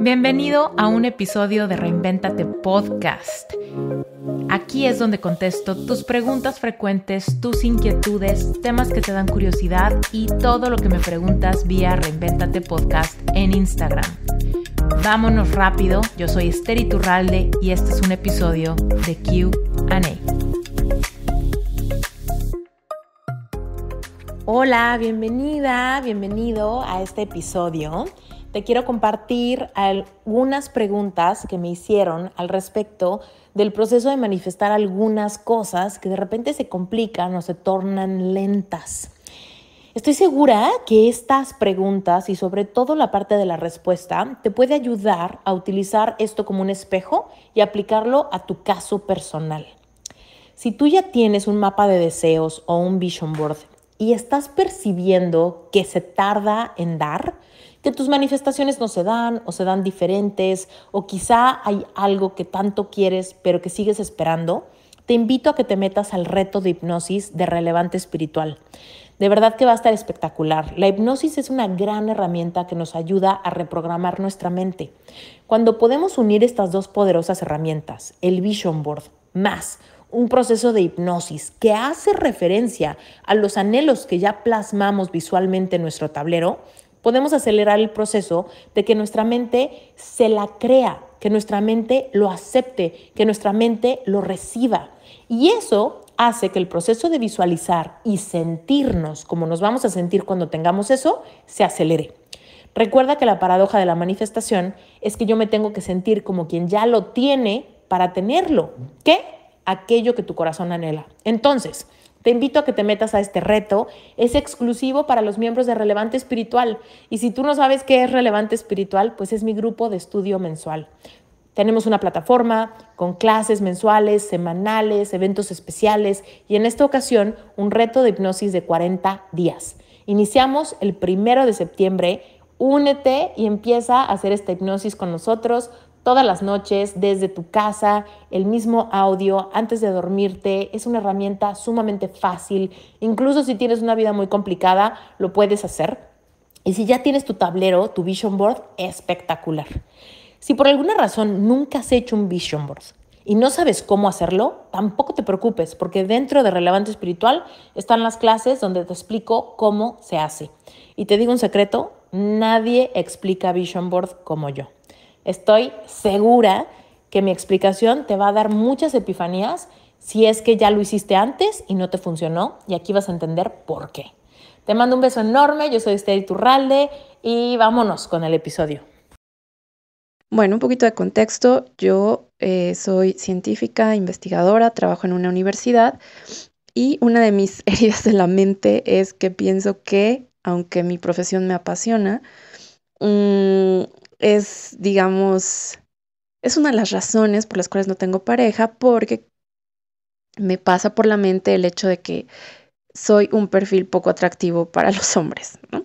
Bienvenido a un episodio de Reinventate Podcast. Aquí es donde contesto tus preguntas frecuentes, tus inquietudes, temas que te dan curiosidad y todo lo que me preguntas vía Reinventate Podcast en Instagram. Vámonos rápido, yo soy Esther Iturralde y este es un episodio de QA. Hola, bienvenida, bienvenido a este episodio quiero compartir algunas preguntas que me hicieron al respecto del proceso de manifestar algunas cosas que de repente se complican o se tornan lentas. Estoy segura que estas preguntas y sobre todo la parte de la respuesta te puede ayudar a utilizar esto como un espejo y aplicarlo a tu caso personal. Si tú ya tienes un mapa de deseos o un vision board y estás percibiendo que se tarda en dar, que tus manifestaciones no se dan o se dan diferentes o quizá hay algo que tanto quieres pero que sigues esperando, te invito a que te metas al reto de hipnosis de relevante espiritual. De verdad que va a estar espectacular. La hipnosis es una gran herramienta que nos ayuda a reprogramar nuestra mente. Cuando podemos unir estas dos poderosas herramientas, el vision board más un proceso de hipnosis que hace referencia a los anhelos que ya plasmamos visualmente en nuestro tablero, podemos acelerar el proceso de que nuestra mente se la crea, que nuestra mente lo acepte, que nuestra mente lo reciba. Y eso hace que el proceso de visualizar y sentirnos como nos vamos a sentir cuando tengamos eso se acelere. Recuerda que la paradoja de la manifestación es que yo me tengo que sentir como quien ya lo tiene para tenerlo, ¿Qué? aquello que tu corazón anhela. Entonces, te invito a que te metas a este reto. Es exclusivo para los miembros de Relevante Espiritual. Y si tú no sabes qué es Relevante Espiritual, pues es mi grupo de estudio mensual. Tenemos una plataforma con clases mensuales, semanales, eventos especiales y en esta ocasión un reto de hipnosis de 40 días. Iniciamos el primero de septiembre. Únete y empieza a hacer esta hipnosis con nosotros todas las noches desde tu casa, el mismo audio antes de dormirte. Es una herramienta sumamente fácil. Incluso si tienes una vida muy complicada, lo puedes hacer. Y si ya tienes tu tablero, tu vision board, espectacular. Si por alguna razón nunca has hecho un vision board y no sabes cómo hacerlo, tampoco te preocupes, porque dentro de Relevante Espiritual están las clases donde te explico cómo se hace. Y te digo un secreto, nadie explica vision board como yo. Estoy segura que mi explicación te va a dar muchas epifanías si es que ya lo hiciste antes y no te funcionó y aquí vas a entender por qué. Te mando un beso enorme, yo soy Esther Turralde y vámonos con el episodio. Bueno, un poquito de contexto, yo eh, soy científica, investigadora, trabajo en una universidad y una de mis heridas de la mente es que pienso que, aunque mi profesión me apasiona, mm, es, digamos, es una de las razones por las cuales no tengo pareja, porque me pasa por la mente el hecho de que soy un perfil poco atractivo para los hombres, ¿no?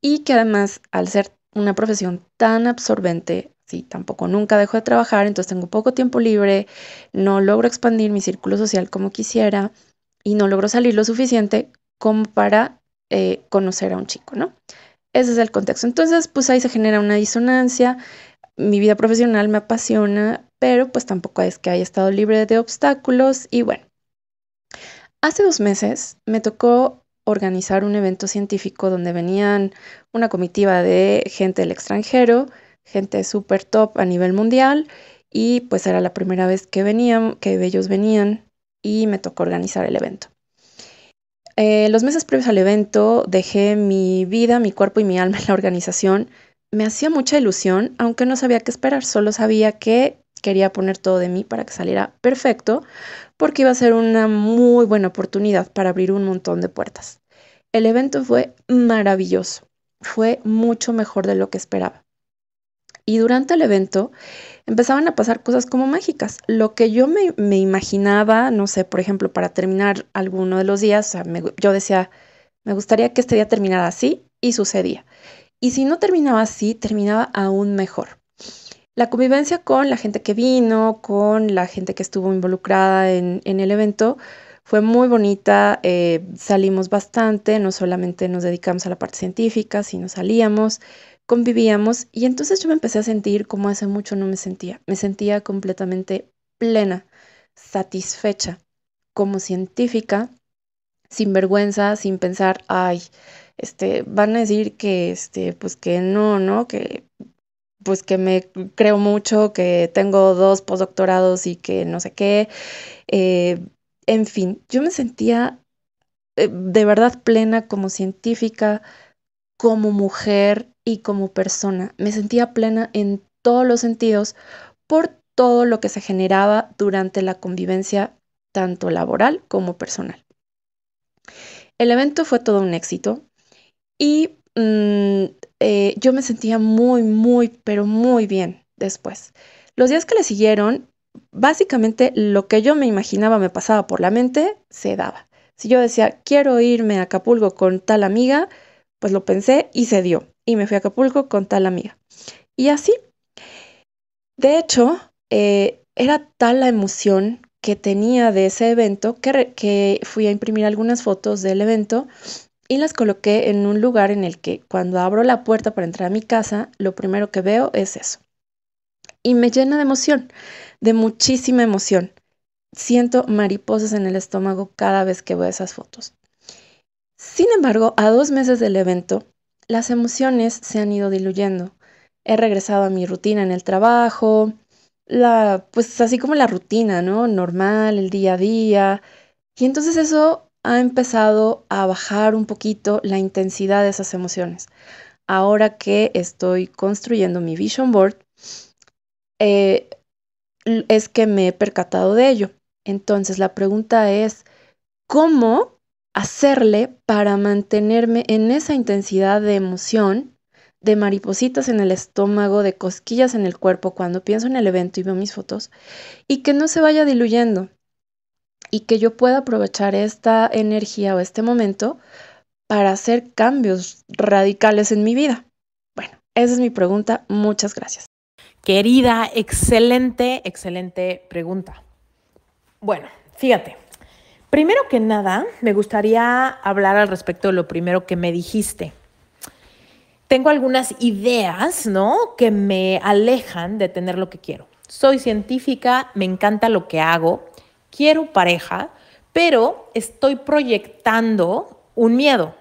Y que además, al ser una profesión tan absorbente, sí, tampoco nunca dejo de trabajar, entonces tengo poco tiempo libre, no logro expandir mi círculo social como quisiera y no logro salir lo suficiente como para eh, conocer a un chico, ¿no? Ese es el contexto. Entonces, pues ahí se genera una disonancia. Mi vida profesional me apasiona, pero pues tampoco es que haya estado libre de obstáculos. Y bueno, hace dos meses me tocó organizar un evento científico donde venían una comitiva de gente del extranjero, gente súper top a nivel mundial, y pues era la primera vez que venían, que ellos venían y me tocó organizar el evento. Eh, los meses previos al evento dejé mi vida, mi cuerpo y mi alma en la organización. Me hacía mucha ilusión, aunque no sabía qué esperar, solo sabía que quería poner todo de mí para que saliera perfecto, porque iba a ser una muy buena oportunidad para abrir un montón de puertas. El evento fue maravilloso, fue mucho mejor de lo que esperaba. Y durante el evento empezaban a pasar cosas como mágicas. Lo que yo me, imaginaba, no sé, por ejemplo, para terminar alguno de los días, yo decía, me gustaría que este día terminara así y sucedía. Y si no terminaba así, terminaba aún mejor. La convivencia con la gente que vino, con la gente que estuvo involucrada en, el evento, fue muy bonita, eh, salimos bastante, no solamente nos dedicamos a la parte científica, sino salíamos, convivíamos y entonces yo me empecé a sentir como hace mucho no me sentía. Me sentía completamente plena, satisfecha, como científica, sin vergüenza, sin pensar, ay, este, van a decir que, este, pues que no, ¿no? Que, pues que me creo mucho, que tengo dos postdoctorados y que no sé qué. Eh, en fin, yo me sentía eh, de verdad plena como científica, como mujer y como persona. Me sentía plena en todos los sentidos por todo lo que se generaba durante la convivencia, tanto laboral como personal. El evento fue todo un éxito y mm, eh, yo me sentía muy, muy, pero muy bien después. Los días que le siguieron, básicamente lo que yo me imaginaba me pasaba por la mente, se daba. Si yo decía, quiero irme a Acapulco con tal amiga, pues lo pensé y se dio. Y me fui a Acapulco con tal amiga. Y así. De hecho, eh, era tal la emoción que tenía de ese evento que, que fui a imprimir algunas fotos del evento y las coloqué en un lugar en el que cuando abro la puerta para entrar a mi casa, lo primero que veo es eso. Y me llena de emoción, de muchísima emoción. Siento mariposas en el estómago cada vez que veo esas fotos. Sin embargo, a dos meses del evento, las emociones se han ido diluyendo. He regresado a mi rutina en el trabajo, la, pues así como la rutina, ¿no? Normal, el día a día. Y entonces eso ha empezado a bajar un poquito la intensidad de esas emociones. Ahora que estoy construyendo mi vision board, eh, es que me he percatado de ello. Entonces la pregunta es, ¿cómo hacerle para mantenerme en esa intensidad de emoción, de maripositas en el estómago, de cosquillas en el cuerpo cuando pienso en el evento y veo mis fotos, y que no se vaya diluyendo y que yo pueda aprovechar esta energía o este momento para hacer cambios radicales en mi vida. Bueno, esa es mi pregunta. Muchas gracias. Querida, excelente, excelente pregunta. Bueno, fíjate, Primero que nada, me gustaría hablar al respecto de lo primero que me dijiste. Tengo algunas ideas, ¿no? Que me alejan de tener lo que quiero. Soy científica, me encanta lo que hago, quiero pareja, pero estoy proyectando un miedo.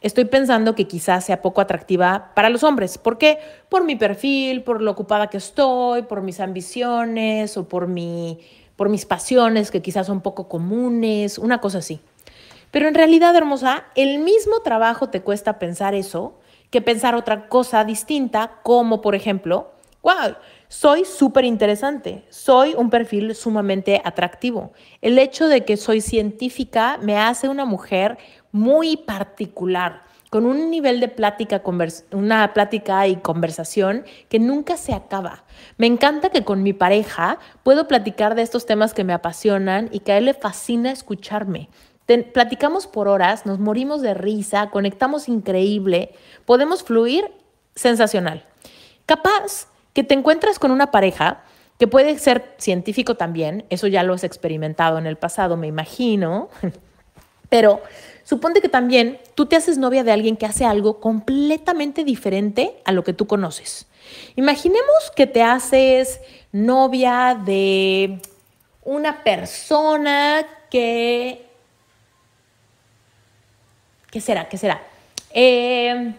Estoy pensando que quizás sea poco atractiva para los hombres. ¿Por qué? Por mi perfil, por lo ocupada que estoy, por mis ambiciones o por mi por mis pasiones que quizás son poco comunes, una cosa así. Pero en realidad, hermosa, el mismo trabajo te cuesta pensar eso que pensar otra cosa distinta, como por ejemplo, wow, soy súper interesante, soy un perfil sumamente atractivo. El hecho de que soy científica me hace una mujer muy particular, con un nivel de plática, una plática y conversación que nunca se acaba. Me encanta que con mi pareja puedo platicar de estos temas que me apasionan y que a él le fascina escucharme. platicamos por horas, nos morimos de risa, conectamos increíble, podemos fluir sensacional. Capaz que te encuentras con una pareja que puede ser científico también, eso ya lo has experimentado en el pasado, me imagino, Pero suponte que también tú te haces novia de alguien que hace algo completamente diferente a lo que tú conoces. Imaginemos que te haces novia de una persona que... ¿Qué será? ¿Qué será? Em,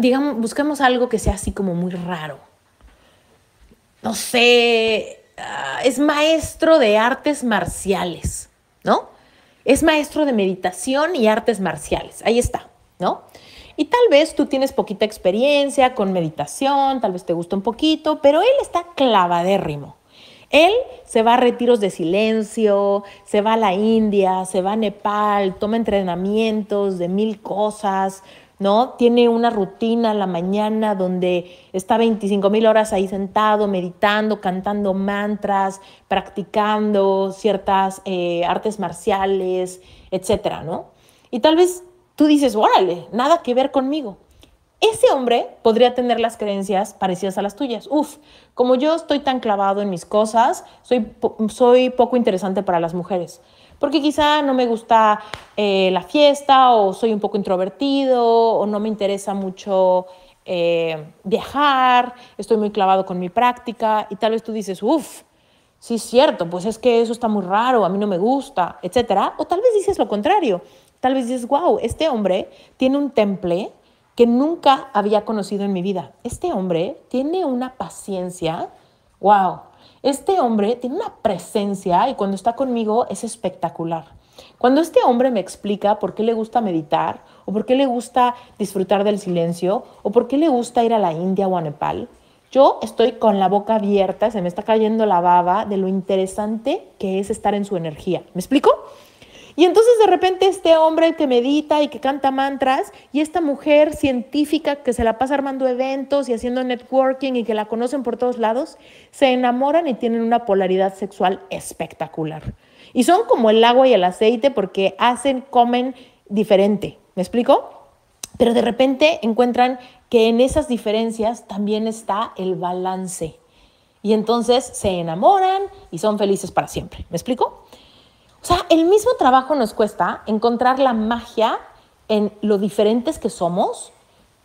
digamos, busquemos algo que sea así como muy raro. No sé, ah, es maestro de artes marciales, ¿no? Es maestro de meditación y artes marciales. Ahí está, ¿no? Y tal vez tú tienes poquita experiencia con meditación, tal vez te gusta un poquito, pero él está clavadérrimo. Él se va a retiros de silencio, se va a la India, se va a Nepal, toma entrenamientos de mil cosas, ¿no? Tiene una rutina en la mañana donde está 25 mil horas ahí sentado, meditando, cantando mantras, practicando ciertas eh, artes marciales, etcétera, ¿no? Y tal vez tú dices, órale, nada que ver conmigo. Ese hombre podría tener las creencias parecidas a las tuyas. Uf, como yo estoy tan clavado en mis cosas, soy, soy poco interesante para las mujeres porque quizá no me gusta eh, la fiesta o soy un poco introvertido o no me interesa mucho eh, viajar, estoy muy clavado con mi práctica y tal vez tú dices, uff, sí es cierto, pues es que eso está muy raro, a mí no me gusta, etc. O tal vez dices lo contrario, tal vez dices, wow, este hombre tiene un temple que nunca había conocido en mi vida. Este hombre tiene una paciencia, wow, este hombre tiene una presencia y cuando está conmigo es espectacular. Cuando este hombre me explica por qué le gusta meditar o por qué le gusta disfrutar del silencio o por qué le gusta ir a la India o a Nepal, yo estoy con la boca abierta, se me está cayendo la baba de lo interesante que es estar en su energía. ¿Me explico? Y entonces de repente este hombre que medita y que canta mantras y esta mujer científica que se la pasa armando eventos y haciendo networking y que la conocen por todos lados, se enamoran y tienen una polaridad sexual espectacular. Y son como el agua y el aceite porque hacen, comen diferente. ¿Me explico? Pero de repente encuentran que en esas diferencias también está el balance. Y entonces se enamoran y son felices para siempre. ¿Me explico? sea, el mismo trabajo nos cuesta encontrar la magia en lo diferentes que somos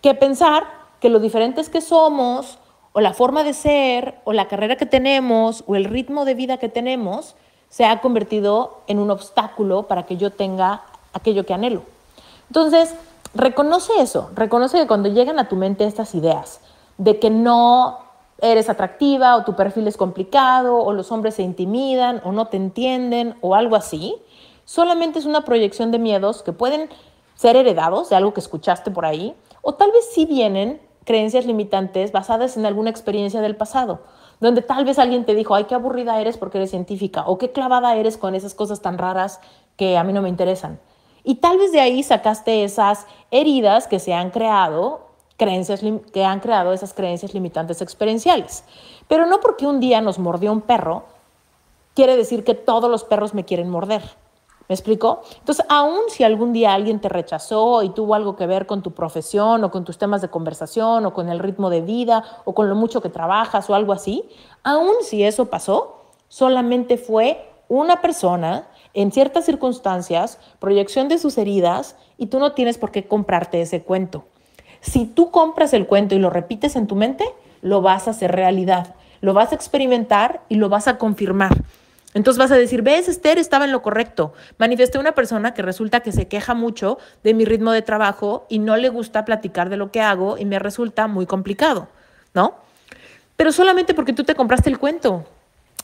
que pensar que lo diferentes que somos o la forma de ser o la carrera que tenemos o el ritmo de vida que tenemos se ha convertido en un obstáculo para que yo tenga aquello que anhelo. Entonces, reconoce eso, reconoce que cuando llegan a tu mente estas ideas de que no eres atractiva o tu perfil es complicado o los hombres se intimidan o no te entienden o algo así, solamente es una proyección de miedos que pueden ser heredados de algo que escuchaste por ahí o tal vez si vienen creencias limitantes basadas en alguna experiencia del pasado, donde tal vez alguien te dijo, ay, qué aburrida eres porque eres científica o qué clavada eres con esas cosas tan raras que a mí no me interesan. Y tal vez de ahí sacaste esas heridas que se han creado creencias que han creado esas creencias limitantes experienciales. Pero no porque un día nos mordió un perro, quiere decir que todos los perros me quieren morder. ¿Me explico? Entonces, aun si algún día alguien te rechazó y tuvo algo que ver con tu profesión o con tus temas de conversación o con el ritmo de vida o con lo mucho que trabajas o algo así, aun si eso pasó, solamente fue una persona en ciertas circunstancias, proyección de sus heridas y tú no tienes por qué comprarte ese cuento. Si tú compras el cuento y lo repites en tu mente, lo vas a hacer realidad, lo vas a experimentar y lo vas a confirmar. Entonces vas a decir, ves, Esther estaba en lo correcto. Manifesté una persona que resulta que se queja mucho de mi ritmo de trabajo y no le gusta platicar de lo que hago y me resulta muy complicado, ¿no? Pero solamente porque tú te compraste el cuento.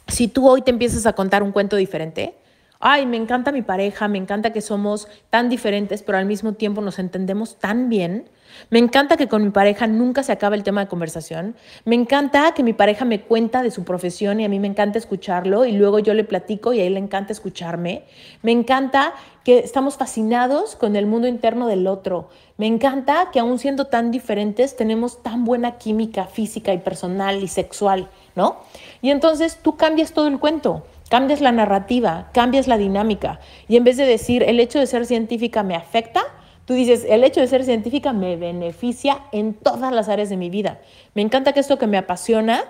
Si tú hoy te empiezas a contar un cuento diferente, ay, me encanta mi pareja, me encanta que somos tan diferentes, pero al mismo tiempo nos entendemos tan bien. Me encanta que con mi pareja nunca se acabe el tema de conversación. Me encanta que mi pareja me cuenta de su profesión y a mí me encanta escucharlo y luego yo le platico y a él le encanta escucharme. Me encanta que estamos fascinados con el mundo interno del otro. Me encanta que aún siendo tan diferentes tenemos tan buena química física y personal y sexual, ¿no? Y entonces tú cambias todo el cuento. Cambias la narrativa, cambias la dinámica. Y en vez de decir, el hecho de ser científica me afecta, Tú dices, el hecho de ser científica me beneficia en todas las áreas de mi vida. Me encanta que esto que me apasiona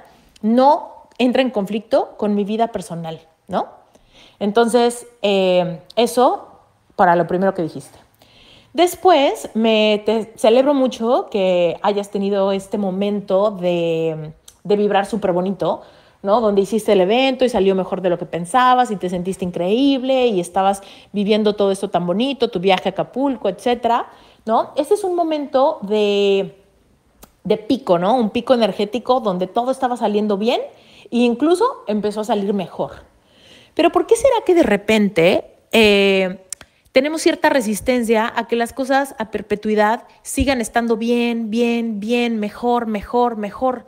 no entre en conflicto con mi vida personal, ¿no? Entonces, eh, eso para lo primero que dijiste. Después, me celebro mucho que hayas tenido este momento de, de vibrar súper bonito, ¿no? Donde hiciste el evento y salió mejor de lo que pensabas y te sentiste increíble y estabas viviendo todo esto tan bonito, tu viaje a Acapulco, etcétera, ¿no? Este es un momento de, de pico, ¿no? Un pico energético donde todo estaba saliendo bien e incluso empezó a salir mejor. Pero ¿por qué será que de repente eh, tenemos cierta resistencia a que las cosas a perpetuidad sigan estando bien, bien, bien, mejor, mejor, mejor?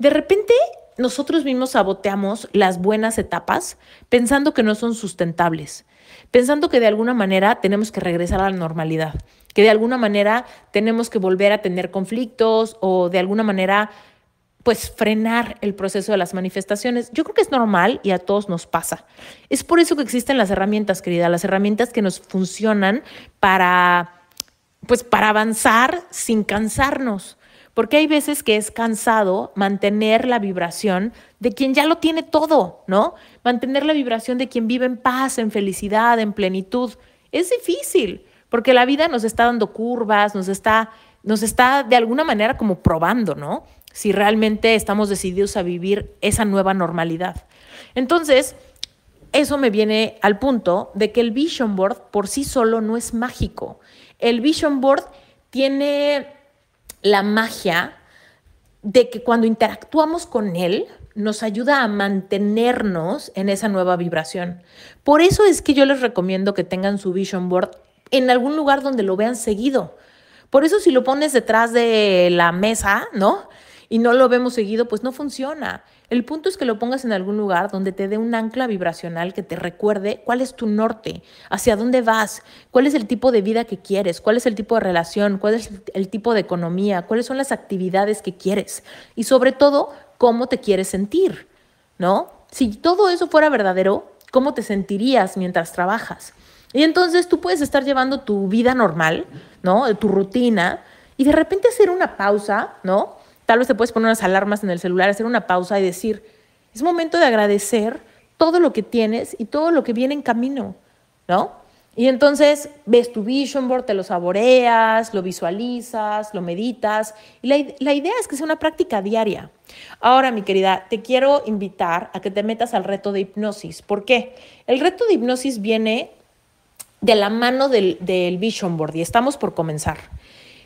De repente nosotros mismos saboteamos las buenas etapas pensando que no son sustentables, pensando que de alguna manera tenemos que regresar a la normalidad, que de alguna manera tenemos que volver a tener conflictos o de alguna manera pues frenar el proceso de las manifestaciones. Yo creo que es normal y a todos nos pasa. Es por eso que existen las herramientas, querida, las herramientas que nos funcionan para pues para avanzar sin cansarnos porque hay veces que es cansado mantener la vibración de quien ya lo tiene todo, ¿no? Mantener la vibración de quien vive en paz, en felicidad, en plenitud. Es difícil, porque la vida nos está dando curvas, nos está, nos está de alguna manera como probando, ¿no? Si realmente estamos decididos a vivir esa nueva normalidad. Entonces, eso me viene al punto de que el vision board por sí solo no es mágico. El vision board tiene la magia de que cuando interactuamos con él, nos ayuda a mantenernos en esa nueva vibración. Por eso es que yo les recomiendo que tengan su vision board en algún lugar donde lo vean seguido. Por eso si lo pones detrás de la mesa, ¿no? Y no lo vemos seguido, pues no funciona. El punto es que lo pongas en algún lugar donde te dé un ancla vibracional que te recuerde cuál es tu norte, hacia dónde vas, cuál es el tipo de vida que quieres, cuál es el tipo de relación, cuál es el tipo de economía, cuáles son las actividades que quieres y sobre todo cómo te quieres sentir, ¿no? Si todo eso fuera verdadero, ¿cómo te sentirías mientras trabajas? Y entonces tú puedes estar llevando tu vida normal, ¿no? Tu rutina y de repente hacer una pausa, ¿no? Tal vez te puedes poner unas alarmas en el celular, hacer una pausa y decir, es momento de agradecer todo lo que tienes y todo lo que viene en camino, ¿no? Y entonces ves tu vision board, te lo saboreas, lo visualizas, lo meditas. Y la, idea es que sea una práctica diaria. Ahora, mi querida, te quiero invitar a que te metas al reto de hipnosis. ¿Por qué? El reto de hipnosis viene de la mano del vision board y estamos por comenzar.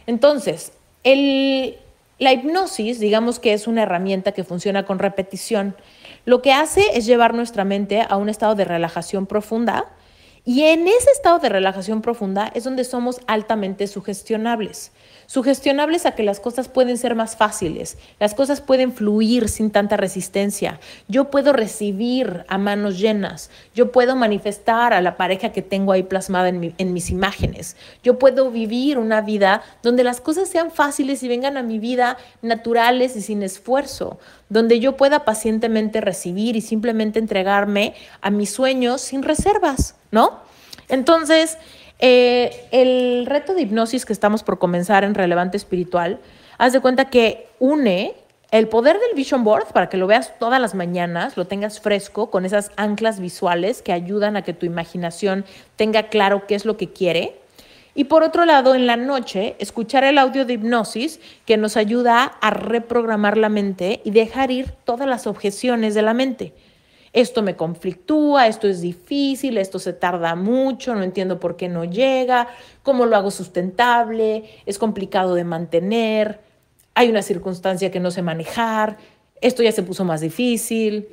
Entonces, el, la hipnosis, digamos que es una herramienta que funciona con repetición. Lo que hace es llevar nuestra mente a un estado de relajación profunda y en ese estado de relajación profunda es donde somos altamente sugestionables. Sugestionables a que las cosas pueden ser más fáciles, las cosas pueden fluir sin tanta resistencia. Yo puedo recibir a manos llenas, yo puedo manifestar a la pareja que tengo ahí plasmada en, mis imágenes. Yo puedo vivir una vida donde las cosas sean fáciles y vengan a mi vida naturales y sin esfuerzo, donde yo pueda pacientemente recibir y simplemente entregarme a mis sueños sin reservas, ¿no? Entonces, eh, el reto de hipnosis que estamos por comenzar en Relevante Espiritual, haz de cuenta que une el poder del Vision Board para que lo veas todas las mañanas, lo tengas fresco con esas anclas visuales que ayudan a que tu imaginación tenga claro qué es lo que quiere. Y por otro lado, en la noche, escuchar el audio de hipnosis que nos ayuda a reprogramar la mente y dejar ir todas las objeciones de la mente esto me conflictúa, esto es difícil, esto se tarda mucho, no entiendo por qué no llega, cómo lo hago sustentable, es complicado de mantener, hay una circunstancia que no sé manejar, esto ya se puso más difícil,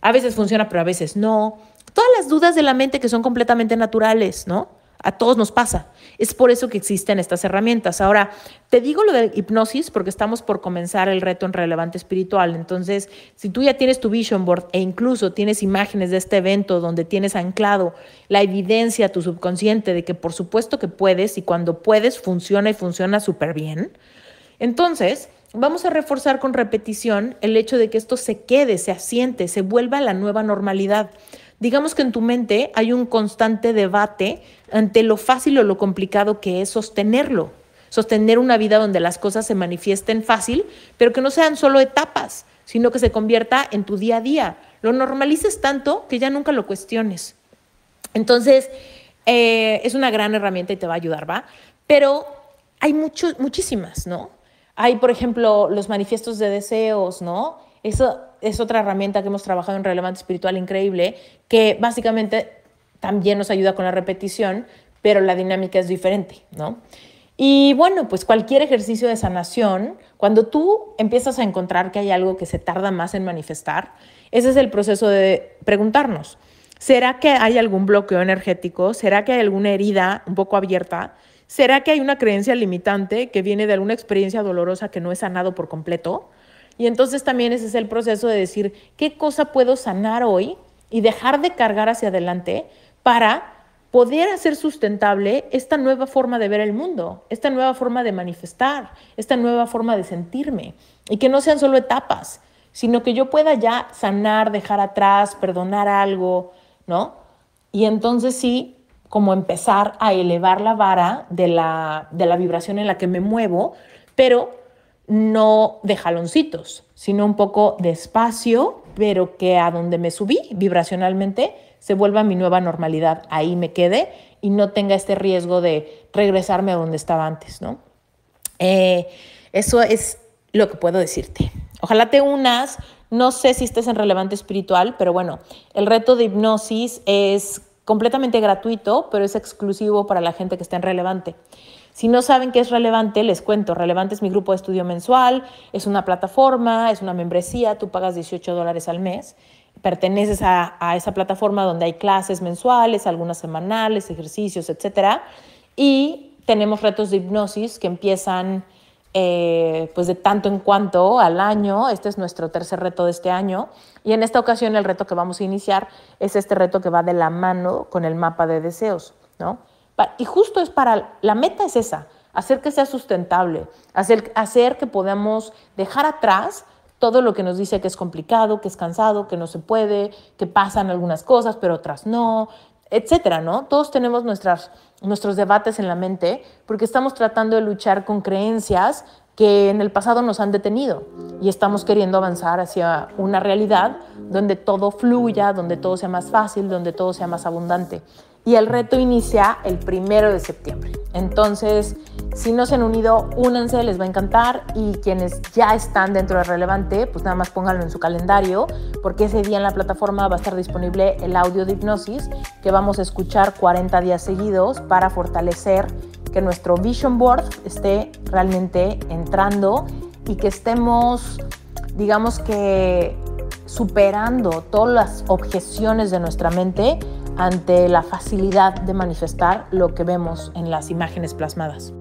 a veces funciona pero a veces no. Todas las dudas de la mente que son completamente naturales, ¿no? A todos nos pasa. Es por eso que existen estas herramientas. Ahora, te digo lo de hipnosis porque estamos por comenzar el reto en relevante espiritual. Entonces, si tú ya tienes tu vision board e incluso tienes imágenes de este evento donde tienes anclado la evidencia a tu subconsciente de que por supuesto que puedes y cuando puedes funciona y funciona súper bien, entonces vamos a reforzar con repetición el hecho de que esto se quede, se asiente, se vuelva a la nueva normalidad. Digamos que en tu mente hay un constante debate ante lo fácil o lo complicado que es sostenerlo, sostener una vida donde las cosas se manifiesten fácil, pero que no sean solo etapas, sino que se convierta en tu día a día. Lo normalices tanto que ya nunca lo cuestiones. Entonces, eh, es una gran herramienta y te va a ayudar, ¿va? Pero hay muchísimas, ¿no? Hay, por ejemplo, los manifiestos de deseos, ¿no? Eso es otra herramienta que hemos trabajado en Relevante Espiritual increíble, que básicamente también nos ayuda con la repetición, pero la dinámica es diferente, ¿no? Y bueno, pues cualquier ejercicio de sanación, cuando tú empiezas a encontrar que hay algo que se tarda más en manifestar, ese es el proceso de preguntarnos, ¿será que hay algún bloqueo energético? ¿Será que hay alguna herida un poco abierta? ¿Será que hay una creencia limitante que viene de alguna experiencia dolorosa que no es sanado por completo? Y entonces también ese es el proceso de decir, ¿qué cosa puedo sanar hoy y dejar de cargar hacia adelante para poder hacer sustentable esta nueva forma de ver el mundo, esta nueva forma de manifestar, esta nueva forma de sentirme? Y que no sean solo etapas, sino que yo pueda ya sanar, dejar atrás, perdonar algo, ¿no? Y entonces sí, como empezar a elevar la vara de la, de la vibración en la que me muevo, pero no de jaloncitos, sino un poco de espacio, pero que a donde me subí vibracionalmente se vuelva mi nueva normalidad, ahí me quede y no tenga este riesgo de regresarme a donde estaba antes, ¿no? Eh, eso es lo que puedo decirte. Ojalá te unas, no sé si estés en relevante espiritual, pero bueno, el reto de hipnosis es completamente gratuito, pero es exclusivo para la gente que está en relevante. Si no saben qué es relevante, les cuento. Relevante es mi grupo de estudio mensual, es una plataforma, es una membresía, tú pagas 18 dólares al mes, perteneces a, a esa plataforma donde hay clases mensuales, algunas semanales, ejercicios, etc. Y tenemos retos de hipnosis que empiezan... Eh, pues de tanto en cuanto al año. Este es nuestro tercer reto de este año. Y en esta ocasión el reto que vamos a iniciar es este reto que va de la mano con el mapa de deseos, ¿no? Y justo es para, la meta es esa, hacer que sea sustentable, hacer, que podamos dejar atrás todo lo que nos dice que es complicado, que es cansado, que no se puede, que pasan algunas cosas, pero otras no, etcétera, ¿no? Todos tenemos nuestras, nuestros debates en la mente porque estamos tratando de luchar con creencias que en el pasado nos han detenido y estamos queriendo avanzar hacia una realidad donde todo fluya, donde todo sea más fácil, donde todo sea más abundante. Y el reto inicia el primero de septiembre. Entonces, si no se han unido, únanse, les va a encantar. Y quienes ya están dentro de Relevante, pues nada más pónganlo en su calendario, porque ese día en la plataforma va a estar disponible el audio de hipnosis que vamos a escuchar 40 días seguidos para fortalecer que nuestro vision board esté realmente entrando y que estemos, digamos que, superando todas las objeciones de nuestra mente ante la facilidad de manifestar lo que vemos en las imágenes plasmadas.